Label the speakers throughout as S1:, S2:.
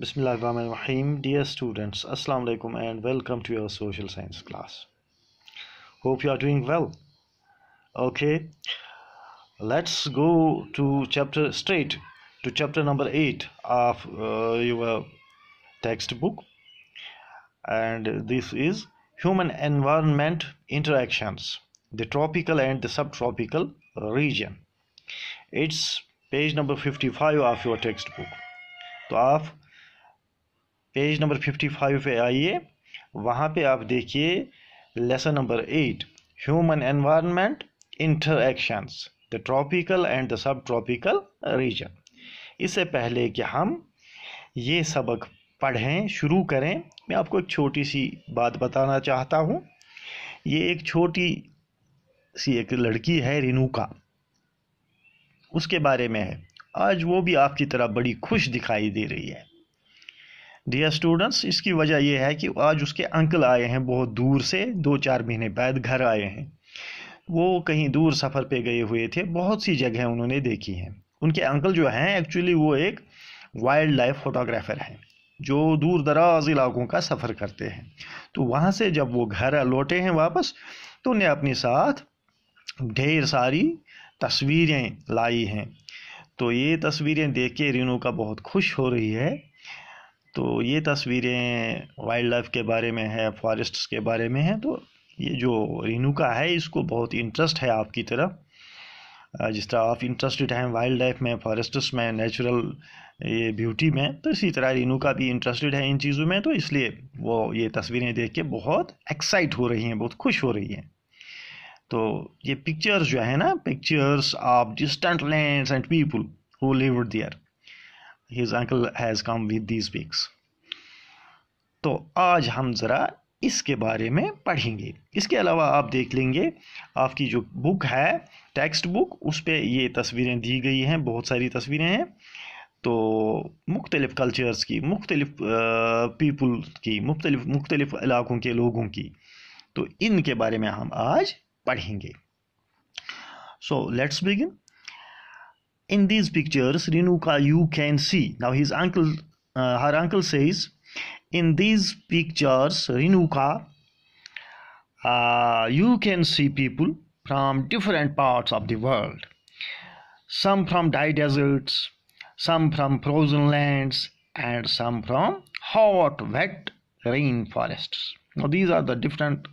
S1: Bismillahirrahmanirrahim. Dear students, Assalamu alaikum and welcome to your social science class. Hope you are doing well. Okay, let's go to chapter straight to chapter number 8 of uh, your textbook, and this is human environment interactions, the tropical and the subtropical region. It's page number 55 of your textbook. So page number fifty five पे आइए वहाँ पे आप देखिए lesson number eight human environment interactions the tropical and the sub tropical region इससे पहले कि हम ये सबक पढ़ें शुरू करें मैं आपको एक छोटी सी बात बताना चाहता हूँ ये एक छोटी सी एक लड़की है का उसके बारे में है आज वो भी आपकी तरह बड़ी खुश दिखाई दे रही है डियर स्टूडेंट्स इसकी वजह यह है कि आज उसके अंकल आए हैं बहुत दूर से दो चार महीने बाद घर आए हैं वो कहीं दूर सफ़र पे गए हुए थे बहुत सी जगह उन्होंने देखी हैं उनके अंकल जो हैं एक्चुअली वो एक वाइल्ड लाइफ फोटोग्राफ़र हैं जो दूर दराज इलाकों का सफ़र करते हैं तो वहाँ से जब वो घर लौटे हैं वापस तो उन्हें अपने साथ ढेर सारी तस्वीरें लाई हैं तो ये तस्वीरें देख के रीनू का बहुत खुश हो रही है तो ये तस्वीरें वाइल्ड लाइफ के बारे में है फॉरेस्ट्स के बारे में है तो ये जो रेनुका है इसको बहुत इंटरेस्ट है आपकी तरह जिस तरह आप इंटरेस्टेड हैं वाइल्ड लाइफ में फॉरेस्ट्स में नेचुरल ये ब्यूटी में तो इसी तरह रेनुका भी इंटरेस्टेड है इन चीज़ों में तो इसलिए वो ये तस्वीरें देख के बहुत एक्साइट हो रही हैं बहुत खुश हो रही हैं तो ये पिक्चर्स जो है ना pictures of distant land and people who live there his uncle has come with these pics तो आज हम ज़रा इसके बारे में पढ़ेंगे इसके अलावा आप देख लेंगे आपकी जो बुक है टेक्स्ट बुक उस पर ये तस्वीरें दी गई हैं बहुत सारी तस्वीरें हैं तो मुख्तलिफ़ कल्चर्स की मुख्तलिफ़ पीपल की मुख्तलिफ मुख्तलिफ इलाकों के लोगों की तो इनके बारे में हम आज पढ़ेंगे so let's begin in these pictures Renuka you can see now his uncle uh, her uncle says in these pictures Renuka uh, you can see people from different parts of the world some from dry deserts some from frozen lands and some from hot wet rainforests now these are the different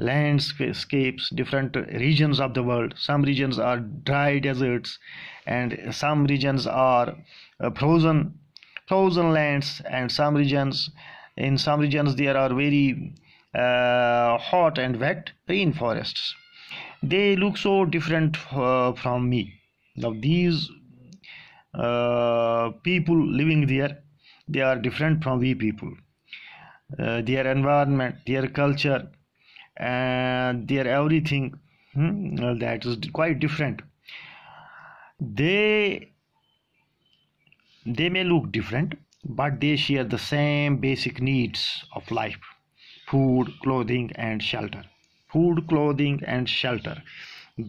S1: landscapes, different regions of the world. Some regions are dry deserts, and some regions are uh, frozen, frozen lands, and some regions, in some regions, there are very uh, hot and wet rainforests. They look so different uh, from me. Now these uh, people living there, they are different from we people. Uh, their environment, their culture, and their everything hmm, that is quite different they they may look different but they share the same basic needs of life food clothing and shelter food clothing and shelter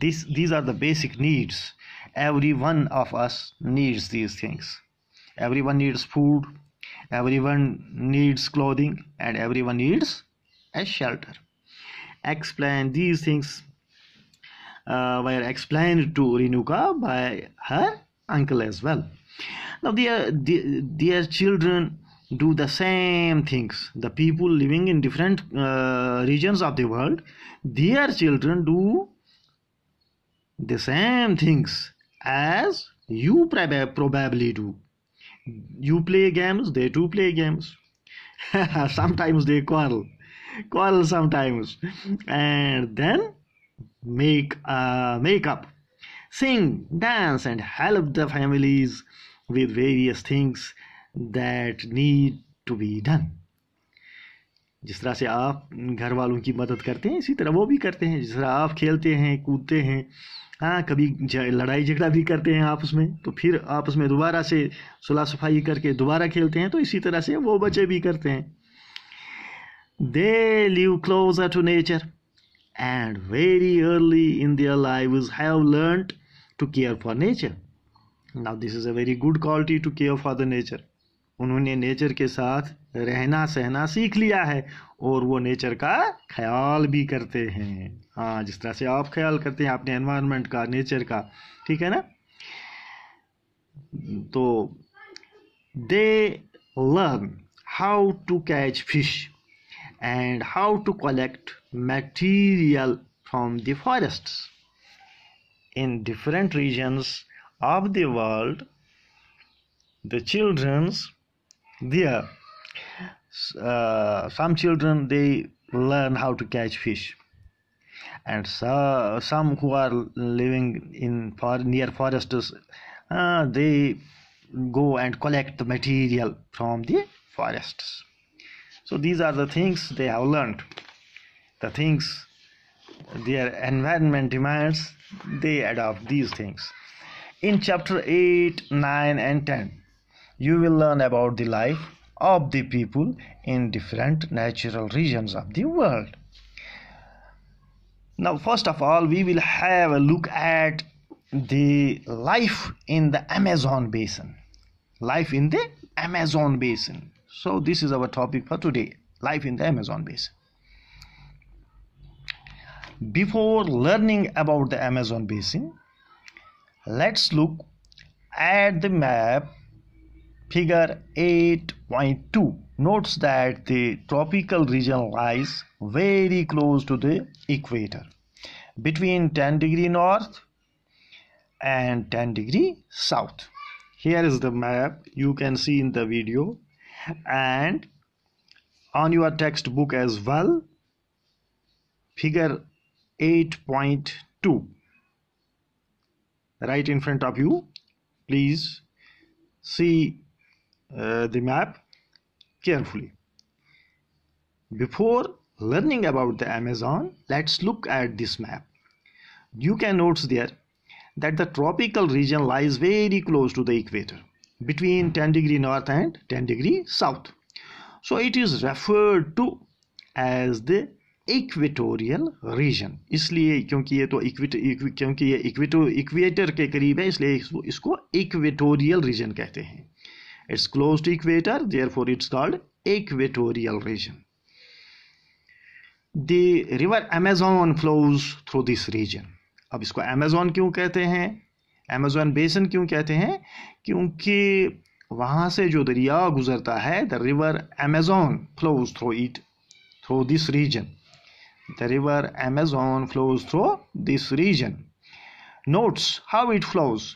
S1: this these are the basic needs every one of us needs these things everyone needs food everyone needs clothing and everyone needs a shelter explained these things uh, were explained to Renuka by her uncle as well. Now their, their, children do the same things. The people living in different uh, regions of the world, their children do the same things as you prob- probably do. You play games, they too play games. Sometimes they quarrel. quarrel sometimes and then make uh, makeup sing dance and help the families with various things that need to be done जिस तरह से आप घर वालों की मदद करते हैं इसी तरह वो भी करते हैं जिस तरह आप खेलते हैं कूदते हैं हाँ कभी लड़ाई झगड़ा भी करते हैं आपस में तो फिर आपस में दोबारा से सुलह सफाई करके दोबारा खेलते हैं तो इसी तरह से वो बच्चे भी करते हैं They live closer to nature and very early in their lives have learned to care for nature. Now this is a very good quality to care for the nature. उन्होंने नेचर के साथ रहना सहना सीख लिया है और वो नेचर का ख्याल भी करते हैं हाँ जिस तरह से आप ख्याल करते हैं अपने एनवायरनमेंट का नेचर का ठीक है ना तो they learn how to catch fish and how to collect material from the forests in different regions of the world the children's there uh, some children they learn how to catch fish and so, some who are living in far, near forests uh, they go and collect the material from the forests so these are the things they have learned the things their environment demands they adopt these things in chapter 8 9 and 10 you will learn about the life of the people in different natural regions of the world now first of all we will have a look at the life in the amazon basin life in the amazon basin so this is our topic for today life in the amazon basin before learning about the amazon basin let's look at the map figure 8.2 notes that the tropical region lies very close to the equator between 10 degree north and 10 degree south here is the map you can see in the video and on your textbook as well figure 8.2 right in front of you please see uh, the map carefully before learning about the amazon let's look at this map you can notice there that the tropical region lies very close to the equator between 10 degree north and 10 degree south. So it is referred to as the equatorial region इसलिए क्योंकि ये तो इक्विट क्योंकि ये इक्विटो equator के करीब है इसलिए इसको, इसको इक्वेटोरियल रीजन कहते हैं it's close to equator therefore it's called equatorial region the river Amazon flows through this region अब इसको अमेजोन क्यों कहते हैं अमेज़ोन बेसन क्यों कहते हैं क्योंकि वहाँ से जो दरिया गुज़रता है the river Amazon flows through it through this region the river Amazon flows through this region notes how it flows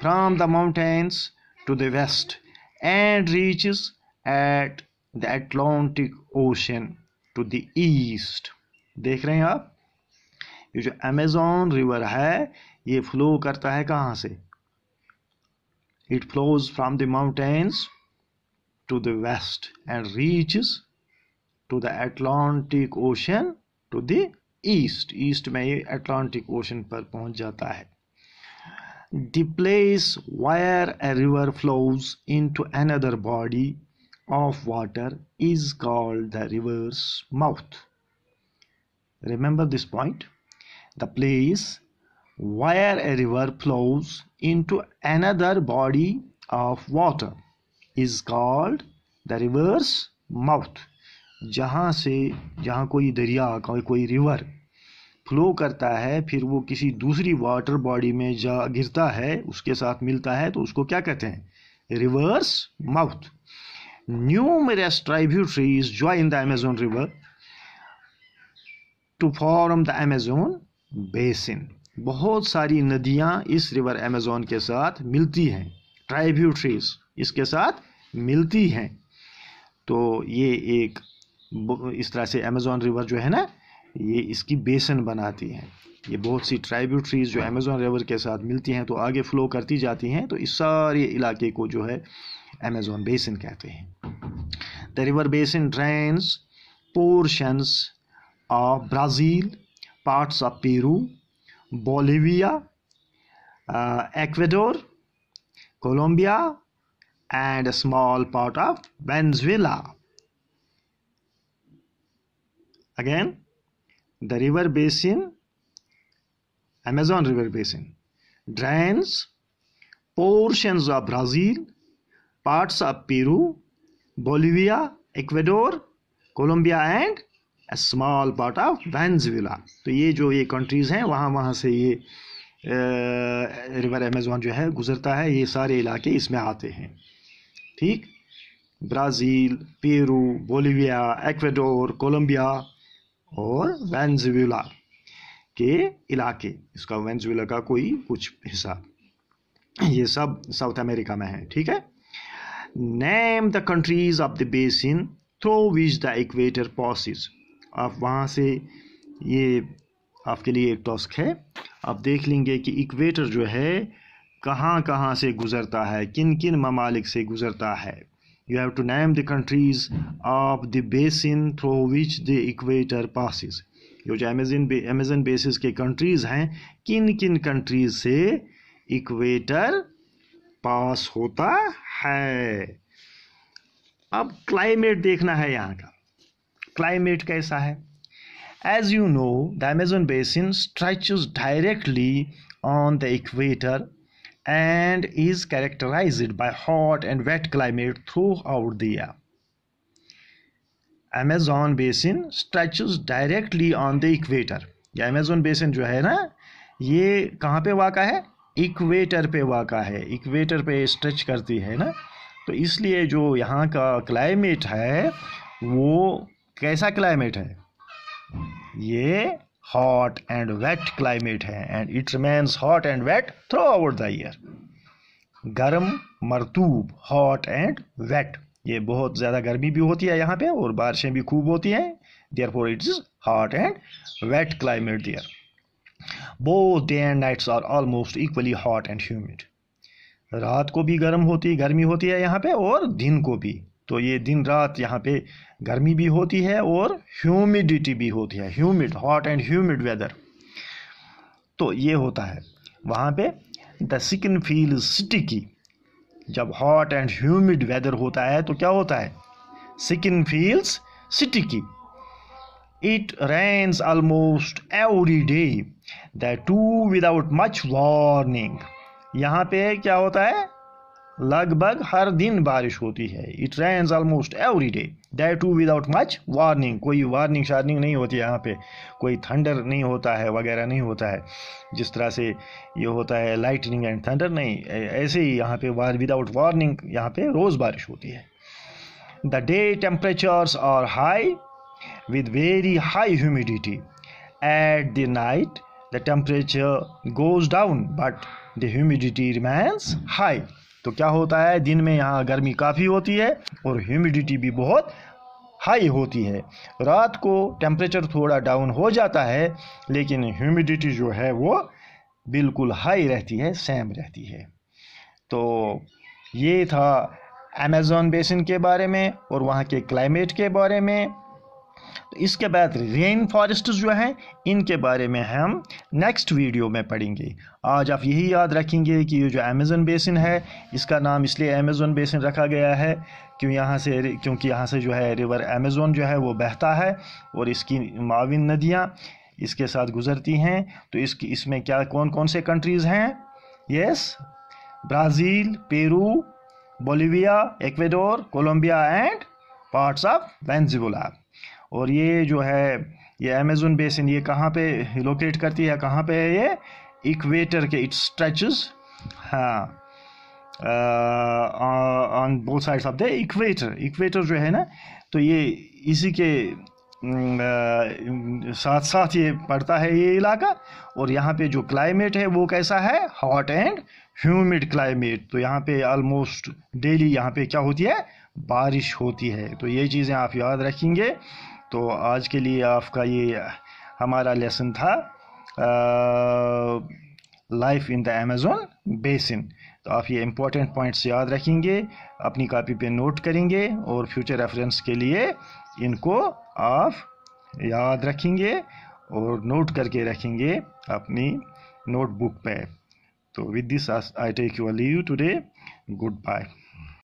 S1: from the mountains to the west and reaches at the Atlantic Ocean to the east देख रहे हैं आप ये जो Amazon river है ये flow करता है कहाँ से it flows from the mountains to the west and reach to the Atlantic Ocean to the east east में ये एटलांटिक ओशन पर पहुंच जाता है the place where a river flows into another body of water is called the river's mouth remember this point the place where a river flows into another body of water is called the river's mouth. जहाँ से जहाँ कोई दरिया कोई कोई river flow करता है फिर वो किसी दूसरी वाटर बॉडी में जा गिरता है उसके साथ मिलता है तो उसको क्या कहते हैं river's mouth new numerous tributaries join the Amazon river to form the Amazon basin बहुत सारी नदियाँ इस रिवर अमेज़ोन के साथ मिलती हैं ट्राइब्यूट्रीज इसके साथ मिलती हैं तो ये एक इस तरह से अमेज़ोन रिवर जो है ना ये इसकी बेसन बनाती है ये बहुत सी ट्राइब्यूट्रीज जो अमेज़ोन रिवर के साथ मिलती हैं तो आगे फ्लो करती जाती हैं तो इस सारे इलाके को जो है अमेज़ोन बेसन कहते हैं the river basin drains portions of Brazil parts of Peru Bolivia, uh, Ecuador, Colombia, and a small part of Venezuela. Again, the river basin, Amazon River basin, drains portions of Brazil, parts of Peru, Bolivia, Ecuador, Colombia, and a small part of Venezuela. तो ये जो ये countries हैं वहाँ वहाँ से ये river Amazon जो है गुज़रता है ये सारे इलाके इसमें आते हैं ठीक Brazil Peru Bolivia Ecuador Colombia और वेनेजुएला के इलाके इसका वैनजिला का कोई कुछ हिस्सा ये सब साउथ अमेरिका में है ठीक है name the countries of the basin through which the equator passes आप वहाँ से ये आपके लिए एक टॉस्क है आप देख लेंगे कि इक्वेटर जो है कहाँ कहाँ से गुज़रता है किन किन ममालिक से गुज़रता है you have to name the countries of the basin through which the equator passes जो अमेजन अमेजन बेसिस के कंट्रीज़ हैं किन किन कंट्रीज़ से इक्वेटर पास होता है अब क्लाइमेट देखना है यहाँ का क्लाइमेट कैसा है as you know the Amazon basin stretch directly on the equator and is characterize by hot and wet climate throughout the year Amazon basin stretch directly on the equator या Amazon basin जो है ना ये कहाँ पे वाका है equator पे वाका है इक्वेटर पे स्ट्रेच करती है ना तो इसलिए जो यहाँ का क्लाइमेट है वो कैसा क्लाइमेट है ये हॉट एंड वेट क्लाइमेट है and it remains hot and wet throughout the year गर्म मरतूब हॉट एंड वेट ये बहुत ज़्यादा गर्मी भी होती है यहाँ पे और बारिशें भी खूब होती हैं therefore it is hot and wet climate there both day and nights are almost equally hot and humid रात को भी गर्म होती गर्मी होती है यहाँ पे और दिन को भी तो ये दिन रात यहाँ पे गर्मी भी होती है और ह्यूमिडिटी भी होती है humid hot and humid weather तो ये होता है वहाँ पे द सिकन फील सिटी की जब हॉट एंड ह्यूमिड वेदर होता है तो क्या होता है सिकन फील्स सिटी की it rains almost every day the too without much warning यहाँ पे क्या होता है लगभग हर दिन बारिश होती है it rains almost every day that too without much warning कोई वार्निंग शार्निंग नहीं होती यहाँ पे कोई थंडर नहीं होता है वगैरह नहीं होता है जिस तरह से ये होता है लाइटनिंग एंड थंडर नहीं ऐसे ही यहाँ पे वार विदाउट वार्निंग यहाँ पे रोज़ बारिश होती है the day temperatures are high with very high humidity at the night the temperature goes down but the humidity remains high तो क्या होता है दिन में यहाँ गर्मी काफ़ी होती है और ह्यूमिडिटी भी बहुत हाई होती है रात को टेम्परेचर थोड़ा डाउन हो जाता है लेकिन ह्यूमिडिटी जो है वो बिल्कुल हाई रहती है सेम रहती है तो ये था अमेज़ोन बेसिन के बारे में और वहाँ के क्लाइमेट के बारे में तो इसके बाद रेन फॉरेस्ट जो हैं इनके बारे में हम नेक्स्ट वीडियो में पढ़ेंगे आज आप यही याद रखेंगे कि ये जो अमेज़न बेसिन है इसका नाम इसलिए अमेज़न बेसिन रखा गया है क्यों यहाँ से क्योंकि यहाँ से जो है रिवर अमेज़न जो है वो बहता है और इसकी माविन नदियाँ इसके साथ गुजरती हैं तो इसकी इसमें क्या कौन कौन से कंट्रीज़ हैं yes Brazil Peru Bolivia Ecuador Colombia and parts of Venezuela और ये जो है ये अमेज़ोन बेसिन ये कहाँ पे लोकेट करती है कहाँ पे है ये इक्वेटर के इट स्ट्रेचेस हाँ on both sides of the equator equator जो है ना तो ये इसी के आ, साथ साथ ये पड़ता है ये इलाका और यहाँ पे जो क्लाइमेट है वो कैसा है हॉट एंड ह्यूमिड क्लाइमेट तो यहाँ पे ऑलमोस्ट डेली यहाँ पे क्या होती है बारिश होती है तो ये चीज़ें आप याद रखेंगे तो आज के लिए आपका ये हमारा लेसन था life in the Amazon basin तो आप ये इम्पोर्टेंट पॉइंट्स याद रखेंगे अपनी कापी पे नोट करेंगे और फ्यूचर रेफरेंस के लिए इनको आप याद रखेंगे और नोट करके रखेंगे अपनी नोटबुक पे तो with this I take you leave today good bye